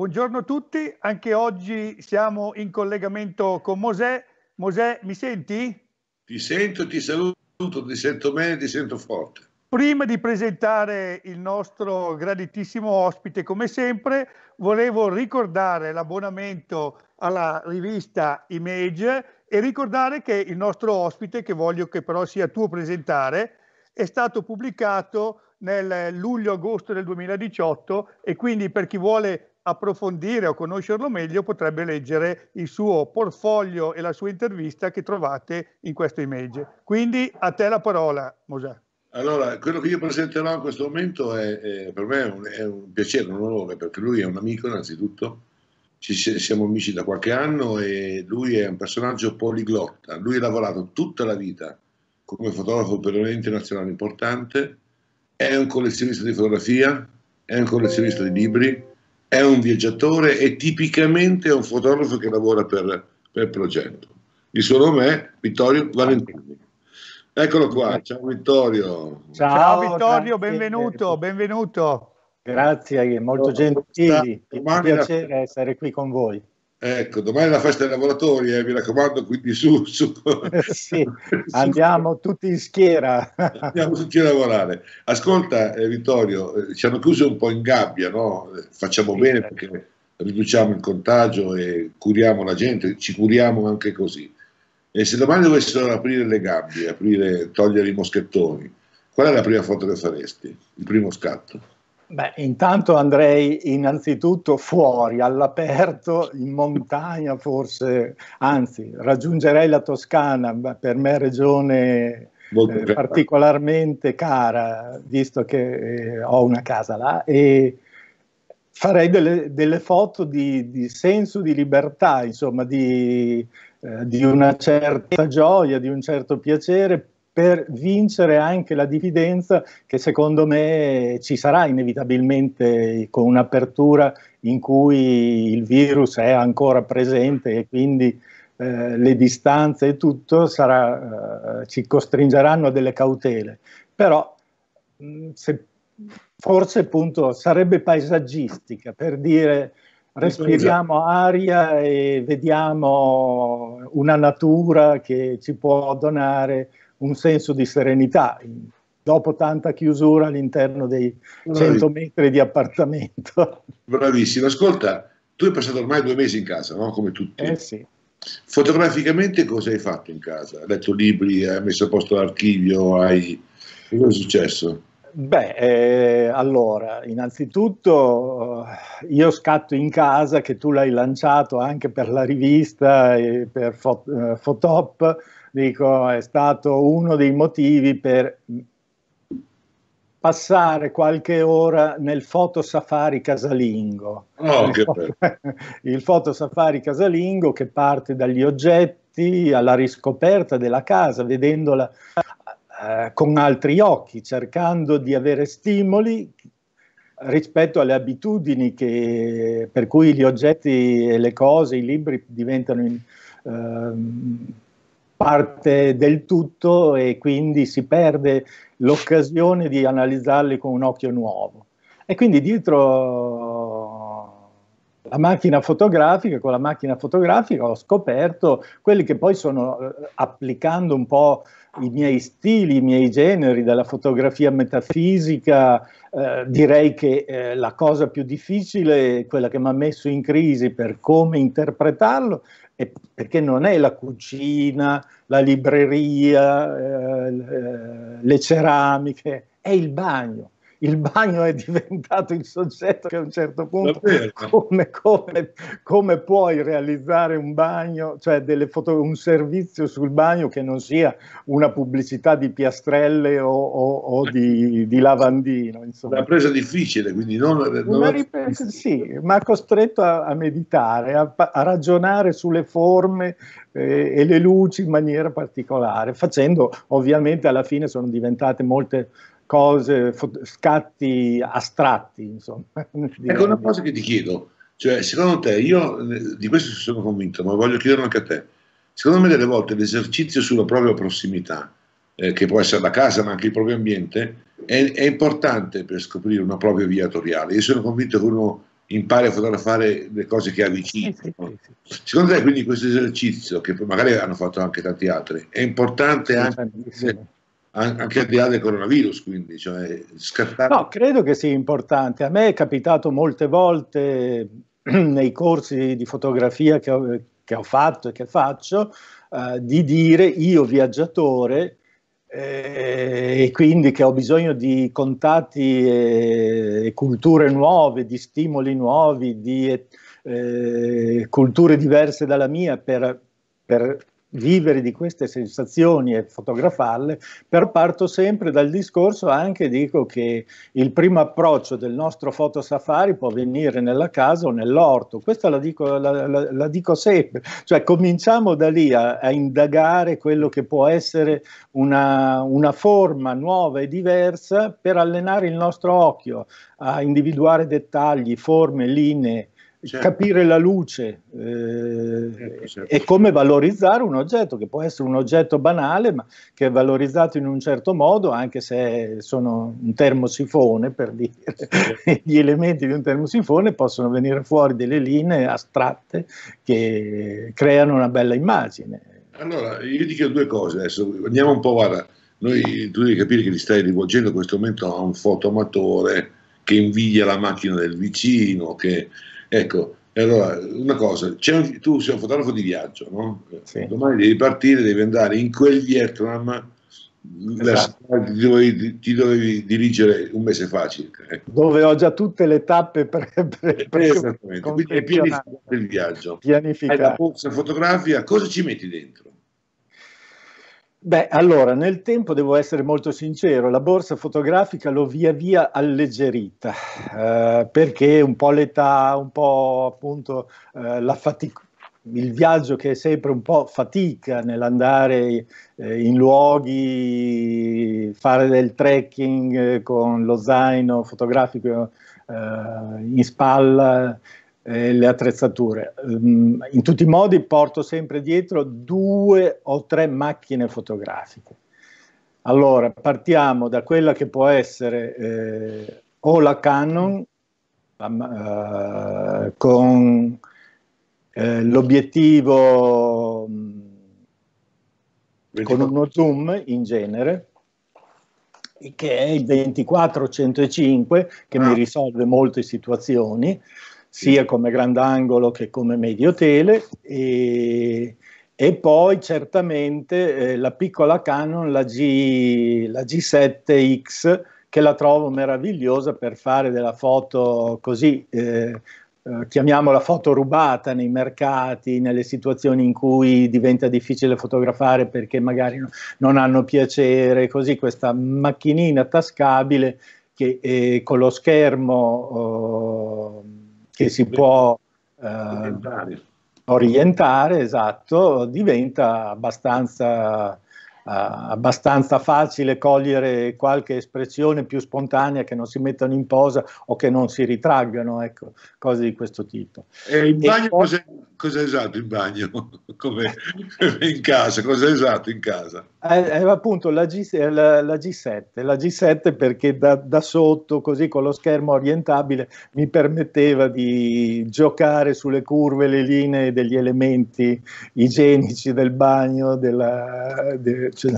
Buongiorno a tutti, anche oggi siamo in collegamento con Mosè. Mosè, mi senti? Ti sento, ti saluto, ti sento bene, ti sento forte. Prima di presentare il nostro graditissimo ospite, come sempre, volevo ricordare l'abbonamento alla rivista Image e ricordare che il nostro ospite, che voglio che però sia tuo presentare, è stato pubblicato nel luglio-agosto del 2018 e quindi per chi vuole approfondire o conoscerlo meglio potrebbe leggere il suo portfolio e la sua intervista che trovate in questo image. Quindi a te la parola, Mosè. Allora, quello che io presenterò in questo momento è, è per me è un, è un, piacere, un onore, perché lui è un amico innanzitutto, Ci, siamo amici da qualche anno e lui è un personaggio poliglotta, lui ha lavorato tutta la vita come fotografo per un ente nazionale importante, è un collezionista di fotografia, è un collezionista di libri, è un viaggiatore e tipicamente è un fotografo che lavora per, per progetto. Il suo nome è Vittorio Valentini. Eccolo qua, ciao Vittorio. Ciao, ciao Vittorio, grazie. benvenuto, benvenuto. Grazie, molto gentili, è un piacere essere qui con voi. Ecco, domani è la festa dei lavoratori, eh, mi raccomando, quindi su. su, sì, su andiamo su. tutti in schiera. andiamo tutti a lavorare. Ascolta eh, Vittorio, eh, ci hanno chiuso un po' in gabbia, no? Facciamo sì, bene certo. perché riduciamo il contagio e curiamo la gente, ci curiamo anche così. E se domani dovessero aprire le gabbie, aprire, togliere i moschettoni, qual è la prima foto che faresti? Il primo scatto? Beh, intanto andrei innanzitutto fuori, all'aperto, in montagna forse, anzi raggiungerei la Toscana, per me regione eh, particolarmente cara, visto che eh, ho una casa là, e farei delle, delle foto di, di, senso di libertà, insomma, di, eh, di una certa gioia, di un certo piacere, per vincere anche la diffidenza che secondo me ci sarà inevitabilmente con un'apertura in cui il virus è ancora presente e quindi eh, le distanze e tutto sarà, eh, ci costringeranno a delle cautele. Però mh, mm, se, forse appunto sarebbe paesaggistica per dire respiriamo aria e vediamo una natura che ci può donare un senso di serenità dopo tanta chiusura all'interno dei 100 metri di appartamento. Bravissimo, ascolta, tu hai passato ormai due mesi in casa, no? come tutti. Eh sì. Fotograficamente cosa hai fatto in casa? Hai letto libri, hai messo a posto l'archivio, hai... cosa è successo? Beh, eh, allora, innanzitutto eh, io scatto in casa che tu l'hai lanciato anche per la rivista e per eh, Fotop dico, è stato uno dei motivi per passare qualche ora nel fotosafari casalingo. Oh, il fotosafari casalingo che parte dagli oggetti alla riscoperta della casa, vedendola eh, con altri occhi, cercando di avere stimoli rispetto alle abitudini che, per cui gli oggetti e le cose, i libri diventano... In, eh, parte del tutto e quindi si perde l'occasione di analizzarli con un occhio nuovo. E quindi dietro la macchina fotografica, con la macchina fotografica ho scoperto quelli che poi sono, eh, applicando un po' i miei stili, i miei generi, della fotografia metafisica, eh, direi che eh, la cosa più difficile, quella che mi ha messo in crisi per come interpretarlo, è perché non è la cucina, la libreria, eh, eh le ceramiche, è il bagno il bagno è diventato il soggetto che a un certo punto come, come, come, puoi realizzare un bagno, cioè foto, un servizio sul bagno che non sia una pubblicità di piastrelle o, o, o di, di, lavandino. Insomma. Una presa difficile, quindi non... non... Ripresa, sì, ma costretto a, a meditare, a, a, ragionare sulle forme eh, e le luci in maniera particolare, facendo ovviamente alla fine sono diventate molte cose, scatti astratti, insomma. Ecco una cosa che ti chiedo, cioè secondo te, io di questo sono convinto, ma voglio chiederlo anche a te, secondo me delle volte l'esercizio sulla propria prossimità, eh, che può essere la casa ma anche il proprio ambiente, è, è, importante per scoprire una propria via autoriale. Io sono convinto che uno impari a fotografare le cose che ha vicino. Eh sì, sì, sì. Secondo te quindi questo esercizio, che magari hanno fatto anche tanti altri, è importante anche anche al di là del coronavirus, quindi cioè, scartare. No, credo che sia importante. A me è capitato molte volte nei corsi di fotografia che ho, che ho fatto e che faccio eh, di dire io viaggiatore eh, e quindi che ho bisogno di contatti e, e culture nuove, di stimoli nuovi, di eh, culture diverse dalla mia per, per vivere di queste sensazioni e fotografarle, per parto sempre dal discorso anche dico che il primo approccio del nostro fotosafari può venire nella casa o nell'orto, questa la dico, la, la, la dico sempre, cioè cominciamo da lì a, a indagare quello che può essere una, una forma nuova e diversa per allenare il nostro occhio a individuare dettagli, forme, linee certo. capire la luce eh, certo, certo. e come valorizzare un oggetto, che può essere un oggetto banale, ma che è valorizzato in un certo modo, anche se sono un termosifone, per dire, gli elementi di un termosifone possono venire fuori delle linee astratte che creano una bella immagine. Allora, io dico due cose adesso, andiamo un po', guarda, noi, tu devi capire che ti stai rivolgendo in questo momento a un fotoamatore che invidia la macchina del vicino, che Ecco, allora, una cosa, c'è un, tu sei un fotografo di viaggio, no? sì. Domani devi partire, devi andare in quel Vietnam, esatto. la, ti, dovevi, ti, dovevi, dirigere un mese fa circa. Ecco. Dove ho già tutte le tappe per, per, per Esattamente, quindi è pianificato il viaggio. Pianificato. la borsa fotografia, cosa ci metti dentro? Beh, allora, nel tempo devo essere molto sincero, la borsa fotografica l'ho via via alleggerita, eh, perché un po' l'età, un po' appunto eh, la fatica, il viaggio che è sempre un po' fatica nell'andare eh, in luoghi, fare del trekking eh, con lo zaino fotografico eh, in spalla, eh, le attrezzature. Ehm, in tutti i modi porto sempre dietro due o tre macchine fotografiche. Allora, partiamo da quella che può essere eh, o la Canon la, uh, con eh, l'obiettivo mm, con uno zoom in genere, che è il 24-105, che ah. mi risolve molte situazioni, sia come grandangolo che come medio tele e, e poi certamente eh, la piccola Canon, la, G, la G7X, che la trovo meravigliosa per fare della foto così, eh, eh, chiamiamola foto rubata nei mercati, nelle situazioni in cui diventa difficile fotografare perché magari no, non hanno piacere, così questa macchinina tascabile che eh, con lo schermo... Oh, che si può eh, orientare. orientare, esatto, diventa abbastanza Ah, abbastanza facile cogliere qualche espressione più spontanea che non si mettano in posa o che non si ritraggano, ecco, cose di questo tipo. E il bagno e poi... cos'è, cos'è esatto il bagno? Come in casa, cos'è esatto in casa? Eh, eh, appunto la, G, 7 eh, la, la G7 perché da, da sotto, così con lo schermo orientabile, mi permetteva di giocare sulle curve, le linee degli elementi igienici del bagno, della, de, cioè,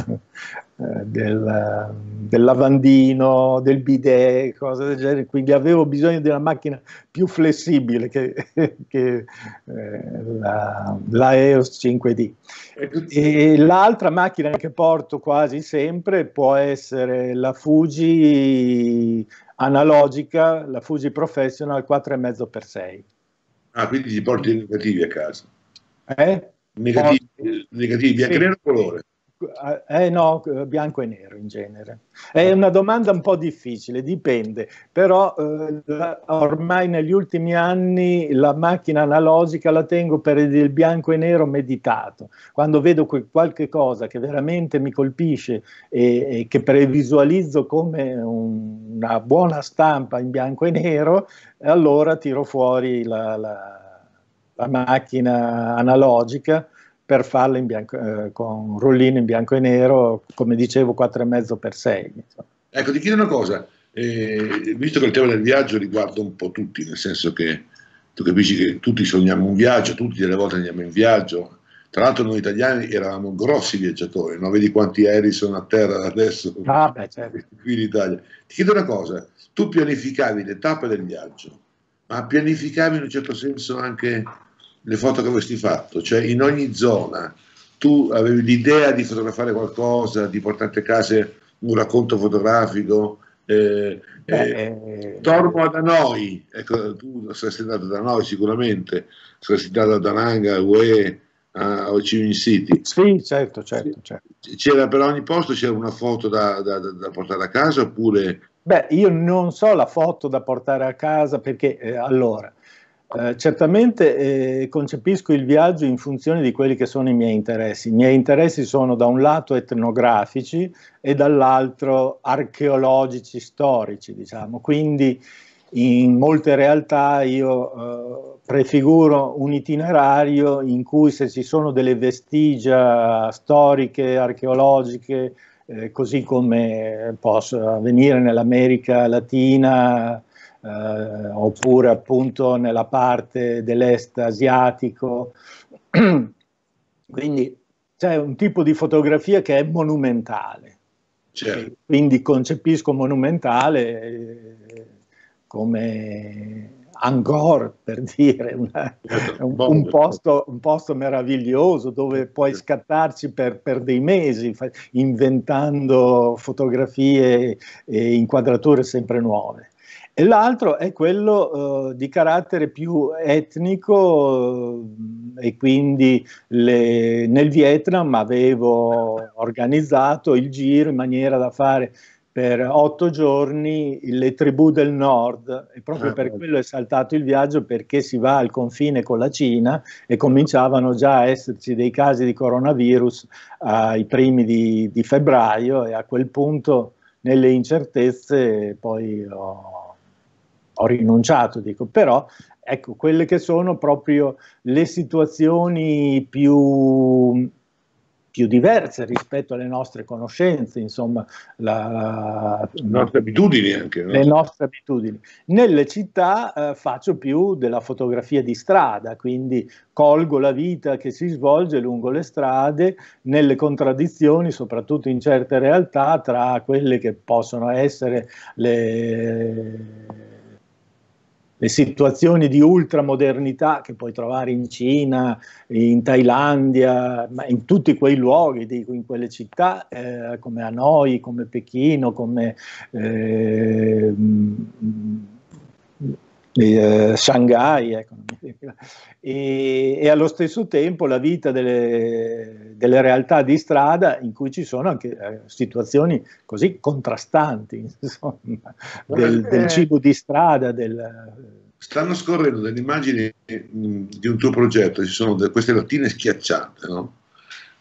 del, del, lavandino, del bidet, cose del genere. Quindi avevo bisogno di una macchina più flessibile che, che eh, la, EOS 5D. Eh, e l'altra macchina che porto quasi sempre può essere la Fuji analogica, la Fuji Professional 4,5x6. Ah, quindi ti porti i negativi a casa? Eh? Negativi, Porti. negativi anche sì. nel colore? Eh, eh no, eh, bianco e nero in genere. È una domanda un po' difficile, dipende, però eh, ormai negli ultimi anni la macchina analogica la tengo per il bianco e nero meditato. Quando vedo que- qualche cosa che veramente mi colpisce e, e che previsualizzo come un, una buona stampa in bianco e nero, allora tiro fuori la, la, la macchina analogica per farla bianco, eh, con un rollino in bianco e nero, come dicevo 4,5 x 6. Insomma. Ecco, ti chiedo una cosa, eh, visto che il tema del viaggio riguarda un po' tutti, nel senso che tu capisci che tutti sogniamo un viaggio, tutti delle volte andiamo in viaggio, tra l'altro noi italiani eravamo grossi viaggiatori, non vedi quanti aerei sono a terra adesso ah, beh, certo. qui in Italia. Ti chiedo una cosa, tu pianificavi le tappe del viaggio, ma pianificavi in un certo senso anche le foto che avresti fatto, cioè in ogni zona tu avevi l'idea di fotografare qualcosa, di portarti a casa un racconto fotografico. Eh, eh, eh torno da noi, ecco, tu saresti andato da noi sicuramente, saresti andato da Nanga, UE, a Ho Chi Minh City. Sì, certo, certo, certo. C'era per ogni posto c'era una foto da, da, da portare a casa oppure... Beh, io non so la foto da portare a casa perché eh, allora eh, certamente eh, concepisco il viaggio in funzione di quelli che sono i miei interessi. I miei interessi sono da un lato etnografici e dall'altro archeologici, storici, diciamo. Quindi in molte realtà io eh, prefiguro un itinerario in cui se ci sono delle vestigia storiche, archeologiche, eh, così come possa avvenire nell'America Latina, eh, oppure appunto nella parte dell'est asiatico. Quindi c'è un tipo di fotografia che è monumentale. Certo. Quindi concepisco monumentale eh, come Angkor, per dire, una, certo, un, un, certo. posto, un, posto, meraviglioso dove puoi scattarci per, per dei mesi inventando fotografie e inquadrature sempre nuove e l'altro è quello eh, di carattere più etnico eh, e quindi le, nel Vietnam avevo organizzato il giro in maniera da fare per otto giorni le tribù del nord e proprio ah, per bello. quello è saltato il viaggio perché si va al confine con la Cina e cominciavano già a esserci dei casi di coronavirus ai primi di, di febbraio e a quel punto nelle incertezze poi ho ho rinunciato, dico, però ecco quelle che sono proprio le situazioni più più diverse rispetto alle nostre conoscenze, insomma, la, le nostre abitudini anche. No? Le nostre abitudini. Nelle città eh, faccio più della fotografia di strada, quindi colgo la vita che si svolge lungo le strade, nelle contraddizioni, soprattutto in certe realtà, tra quelle che possono essere le le situazioni di ultramodernità che puoi trovare in Cina, in Thailandia, ma in tutti quei luoghi, dico, in quelle città eh, come Hanoi, come Pechino, come... Eh, eh, Shanghai, ecco, e, e, allo stesso tempo la vita delle, delle, realtà di strada in cui ci sono anche eh, situazioni così contrastanti, insomma, del, eh. del cibo di strada, del, stanno scorrendo delle immagini mm, di un tuo progetto, ci sono queste lattine schiacciate, no?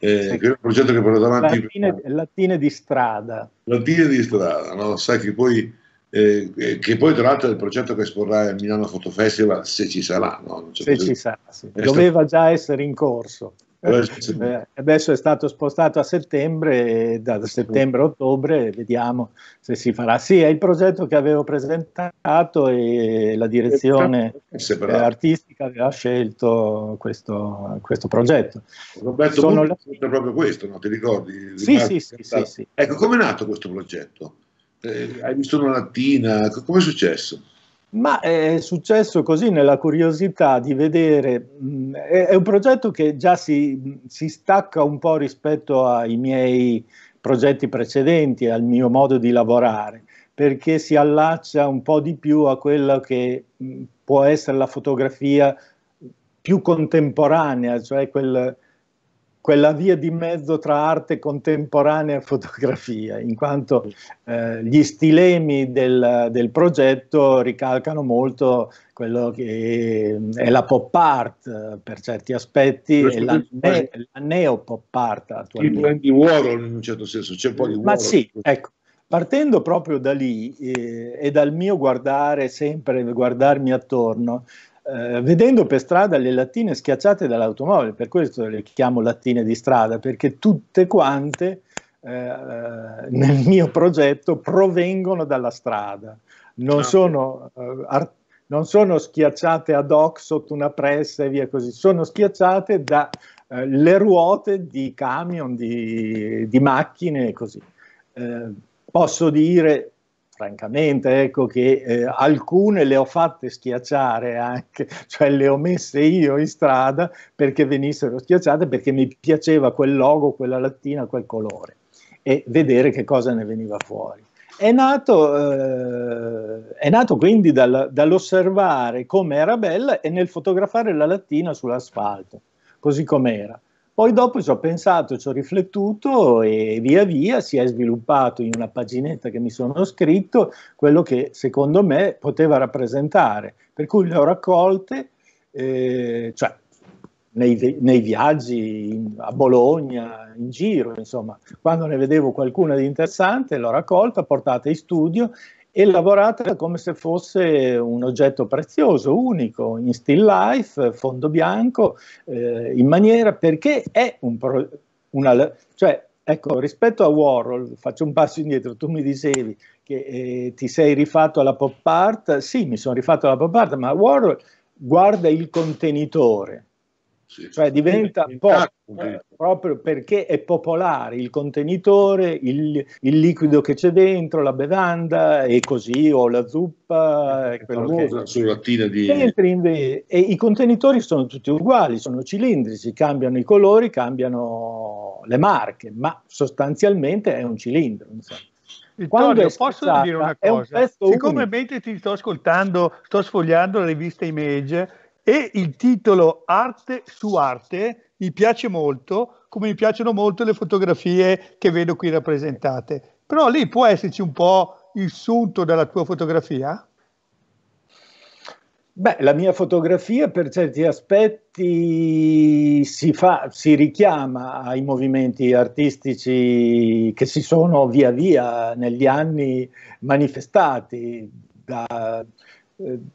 Eh, sì. un progetto che porto avanti. Lattine, lattine di strada. Lattine di strada, no? Sai che poi eh, eh, che poi tra l'altro è il progetto che esporrà il Milano Photo Festival se ci sarà. No? se ci sarà, sì. Eh, doveva già essere in corso. Eh, adesso è stato spostato a settembre, da settembre a ottobre vediamo se si farà. Sì, è il progetto che avevo presentato e la direzione eh, eh artistica aveva scelto questo, questo progetto. Roberto Sono la... proprio questo, no? ti ricordi? Sì, sì, sì, sì, Ecco, come è nato questo progetto? Eh, hai visto una lattina? Come è successo? Ma eh, è successo così nella curiosità di vedere, mm, è un progetto che già si, si, stacca un po' rispetto ai miei progetti precedenti, al mio modo di lavorare, perché si allaccia un po' di più a quella che mm, può essere la fotografia più contemporanea, cioè quel, quella via di mezzo tra arte contemporanea e fotografia, in quanto eh, gli stilemi del, del, progetto ricalcano molto quello che è la pop art per certi aspetti e la, ne, la neo pop art attualmente. Il di Warhol in un certo senso, c'è un po' di Warhol. Ma sì, ecco. Partendo proprio da lì eh, e dal mio guardare sempre, guardarmi attorno, eh, vedendo per strada le lattine schiacciate dall'automobile, per questo le chiamo lattine di strada, perché tutte quante eh, eh nel mio progetto provengono dalla strada, non, ah, sono, eh, art- non, sono, schiacciate ad hoc sotto una pressa e via così, sono schiacciate dalle eh, ruote di camion, di, di macchine e così. posso dire francamente, ecco che eh, alcune le ho fatte schiacciare anche, cioè le ho messe io in strada perché venissero schiacciate perché mi piaceva quel logo, quella lattina, quel colore e vedere che cosa ne veniva fuori. È nato, eh, è nato quindi dal, dall'osservare come era bella e nel fotografare la lattina sull'asfalto, così com'era. Poi dopo ci ho pensato, ci ho riflettuto e via via si è sviluppato in una paginetta che mi sono scritto quello che secondo me poteva rappresentare, per cui le ho raccolte, eh, cioè nei, nei viaggi in, a Bologna, in giro, insomma, quando ne vedevo qualcuna di interessante l'ho raccolta, portata in studio e lavorata come se fosse un oggetto prezioso, unico, in still life, fondo bianco, eh, in maniera perché è un pro, una, cioè, ecco, rispetto a Warhol, faccio un passo indietro, tu mi dicevi che eh, ti sei rifatto alla pop art, sì, mi sono rifatto alla pop art, ma Warhol guarda il contenitore, sì. Cioè diventa pop eh, proprio perché è popolare il contenitore, il, il, liquido che c'è dentro, la bevanda e così, o la zuppa. Eh, eh, è famosa sull'attina di... Mentre invece, i contenitori sono tutti uguali, sono cilindrici, cambiano i colori, cambiano le marche, ma sostanzialmente è un cilindro. Insomma. Vittorio, posso dire una cosa? Un Siccome unico. mentre ti sto ascoltando, sto sfogliando la rivista Image e il titolo Arte su Arte mi piace molto, come mi piacciono molto le fotografie che vedo qui rappresentate. Però lì può esserci un po' il sunto della tua fotografia? Beh, la mia fotografia per certi aspetti si, fa, si richiama ai movimenti artistici che si sono via via negli anni manifestati, da,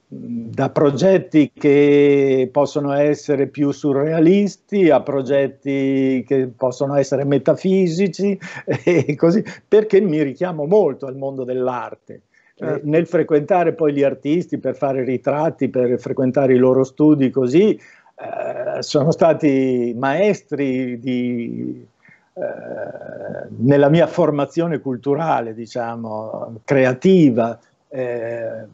da progetti che possono essere più surrealisti a progetti che possono essere metafisici e così, perché mi richiamo molto al mondo dell'arte. Eh, certo. nel frequentare poi gli artisti per fare ritratti, per frequentare i loro studi, così eh, sono stati maestri di, eh, nella mia formazione culturale, diciamo, creativa. Eh,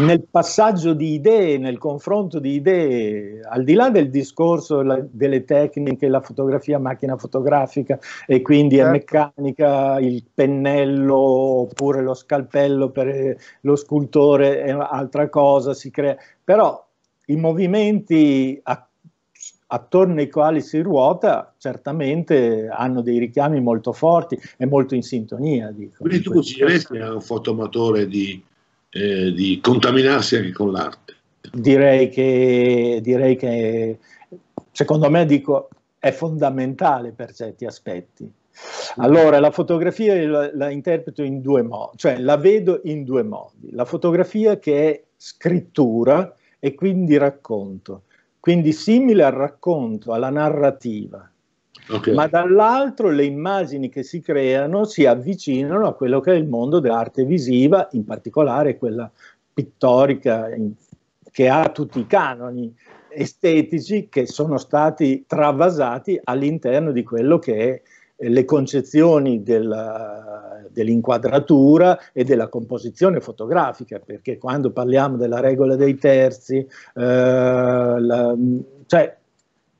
nel passaggio di idee, nel confronto di idee, al di là del discorso la, delle tecniche, la fotografia, macchina fotografica e quindi certo. è meccanica, il pennello oppure lo scalpello per eh, lo scultore è un'altra cosa, si crea, però i movimenti a attorno ai quali si ruota certamente hanno dei richiami molto forti e molto in sintonia. Dico. Quindi tu consiglieresti a un fotomatore di eh, di contaminarsi anche con l'arte. Direi che, direi che secondo me dico, è fondamentale per certi aspetti. Allora, la fotografia la, la interpreto in due modi, cioè la vedo in due modi. La fotografia che è scrittura e quindi racconto, quindi simile al racconto, alla narrativa okay. ma dall'altro le immagini che si creano si avvicinano a quello che è il mondo dell'arte visiva, in particolare quella pittorica, in, che ha tutti i canoni estetici che sono stati travasati all'interno di quello che è eh, le concezioni della, eh, dell'inquadratura e della composizione fotografica, perché quando parliamo della regola dei terzi, eh, la, cioè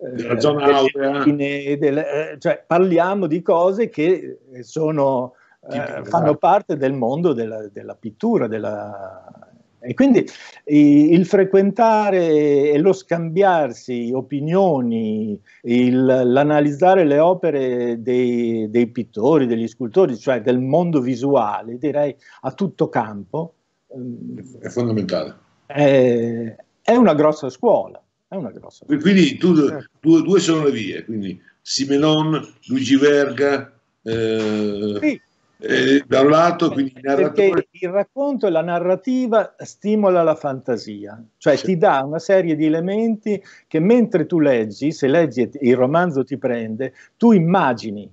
eh, la zona aurea. Linee, delle, eh, cioè, parliamo di cose che eh, sono, eh, esatto. fanno parte del mondo della, della pittura. Della... E quindi il frequentare e lo scambiarsi opinioni, il, l'analizzare le opere dei, dei, pittori, degli scultori, cioè del mondo visuale, direi a tutto campo. Ehm, è fondamentale. È, è una grossa scuola. È una grossa. E quindi tu, certo. due, due, sono le vie, quindi Simenon, Luigi Verga. Eh, sì. eh, da un lato, eh, quindi il narratore... il racconto e la narrativa stimola la fantasia, cioè sì. ti dà una serie di elementi che mentre tu leggi, se leggi il romanzo ti prende, tu immagini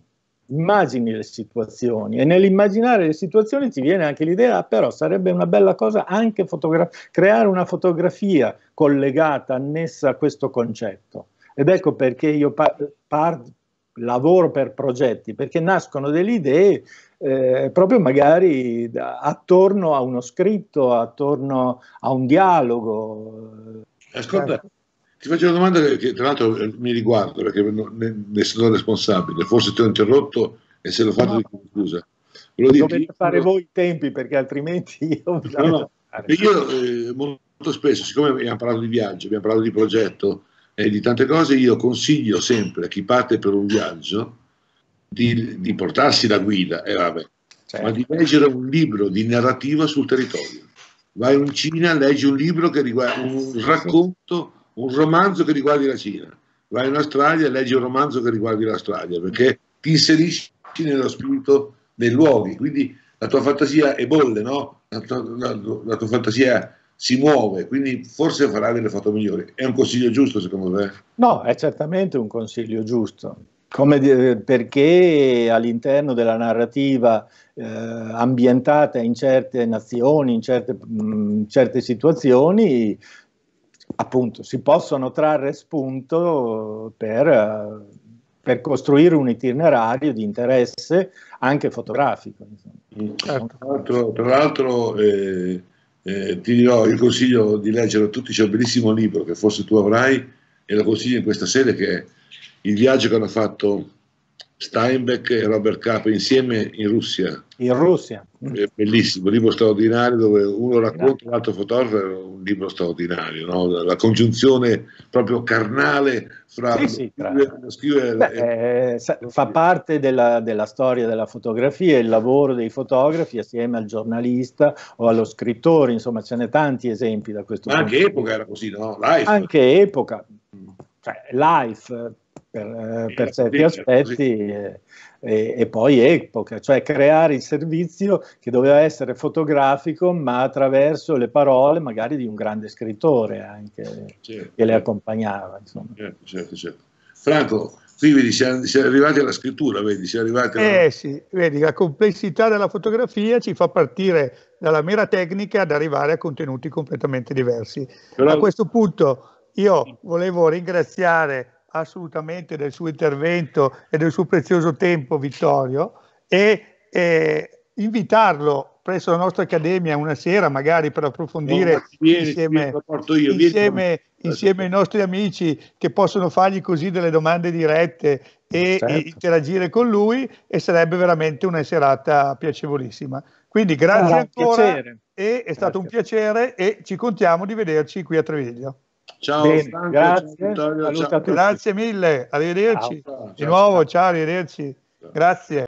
immagini le situazioni e nell'immaginare le situazioni ti viene anche l'idea, però sarebbe una bella cosa anche fotogra- creare una fotografia collegata, annessa a questo concetto. Ed ecco perché io par- par- lavoro per progetti, perché nascono delle idee eh, proprio magari da- attorno a uno scritto, attorno a un dialogo. Ascolta, ti faccio una domanda che, che tra l'altro eh, mi riguarda perché ne, ne sono responsabile, forse ti ho interrotto e se l'ho fatto no. dico scusa. Dovete fare voi i tempi perché altrimenti io... No, no. Io eh, molto spesso, siccome abbiamo parlato di viaggio, abbiamo parlato di progetto e di tante cose, io consiglio sempre a chi parte per un viaggio di, di portarsi la guida, eh, vabbè, certo. ma di leggere un libro di narrativa sul territorio. Vai in Cina, leggi un libro che riguarda un racconto un romanzo che riguardi la Cina, vai in Australia e leggi un romanzo che riguardi l'Australia, perché ti inserisci nello spirito dei luoghi, quindi la tua fantasia ebolle, no? la, tua, la, la tua fantasia si muove, quindi forse farai delle foto migliori. È un consiglio giusto secondo te? No, è certamente un consiglio giusto. Dire, perché all'interno della narrativa eh, ambientata in certe nazioni, in certe, mh, mm, certe situazioni, appunto si possono trarre spunto per, per costruire un itinerario di interesse anche fotografico. Certo. Tra l'altro, tra l'altro eh, eh, ti dirò, il consiglio di leggere tutti, c'è un bellissimo libro che forse tu avrai e lo consiglio in questa sede che è il viaggio che hanno fatto Steinbeck e Robert Capa insieme in Russia. In Russia. È bellissimo, un libro straordinario dove uno racconta, l'altro fotografo, è un libro straordinario, no? la congiunzione proprio carnale fra... Sì, sì, tra... scrive, Beh, e... Eh, fa parte della, della, storia della fotografia, il lavoro dei fotografi assieme al giornalista o allo scrittore, insomma ce ne tanti esempi da questo Ma punto. anche epoca era così, no? Life. Anche epoca, cioè, life per, eh, per certi aspetti eh, e, e, poi epoca, cioè creare il servizio che doveva essere fotografico ma attraverso le parole magari di un grande scrittore anche certo, che le certo. accompagnava. Certo, certo, certo, Franco, qui vedi, siamo, siamo arrivati alla scrittura, vedi, siamo arrivati alla... Eh sì, vedi, la complessità della fotografia ci fa partire dalla mera tecnica ad arrivare a contenuti completamente diversi. Però... A questo punto io volevo ringraziare assolutamente del suo intervento e del suo prezioso tempo, Vittorio, e eh, invitarlo presso la nostra accademia una sera, magari per approfondire no, vieni, insieme, vieni, io, insieme, insieme ai nostri amici che possono fargli così delle domande dirette e, certo. e interagire con lui e sarebbe veramente una serata piacevolissima. Quindi grazie ah, ancora, è stato un piacere e ci contiamo di vederci qui a Treviglio. Ciao, Bene, Franco, grazie, ciao, ciao. grazie mille, arrivederci. Ciao, ciao, Di nuovo, ciao, arrivederci. Grazie.